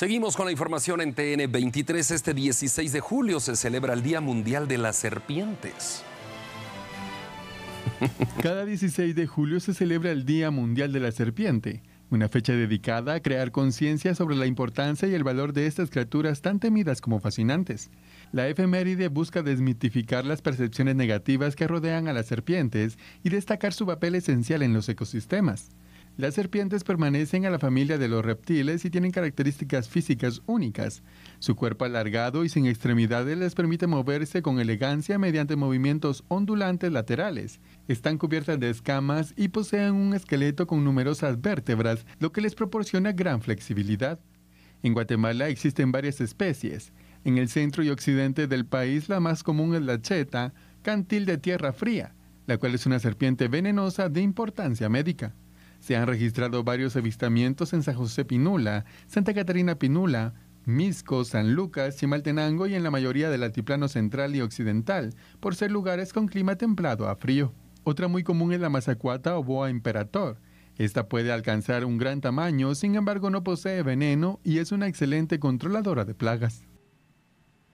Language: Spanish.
Seguimos con la información en TN23. Este 16 de julio se celebra el Día Mundial de las Serpientes. Cada 16 de julio se celebra el Día Mundial de la Serpiente, una fecha dedicada a crear conciencia sobre la importancia y el valor de estas criaturas tan temidas como fascinantes. La efeméride busca desmitificar las percepciones negativas que rodean a las serpientes y destacar su papel esencial en los ecosistemas. Las serpientes permanecen a la familia de los reptiles y tienen características físicas únicas. Su cuerpo alargado y sin extremidades les permite moverse con elegancia mediante movimientos ondulantes laterales. Están cubiertas de escamas y poseen un esqueleto con numerosas vértebras, lo que les proporciona gran flexibilidad. En Guatemala existen varias especies. En el centro y occidente del país la más común es la cheta, cantil de tierra fría, la cual es una serpiente venenosa de importancia médica. Se han registrado varios avistamientos en San José Pinula, Santa Catarina Pinula, Misco, San Lucas, Chimaltenango y en la mayoría del altiplano central y occidental, por ser lugares con clima templado a frío. Otra muy común es la mazacuata o boa imperator. Esta puede alcanzar un gran tamaño, sin embargo no posee veneno y es una excelente controladora de plagas.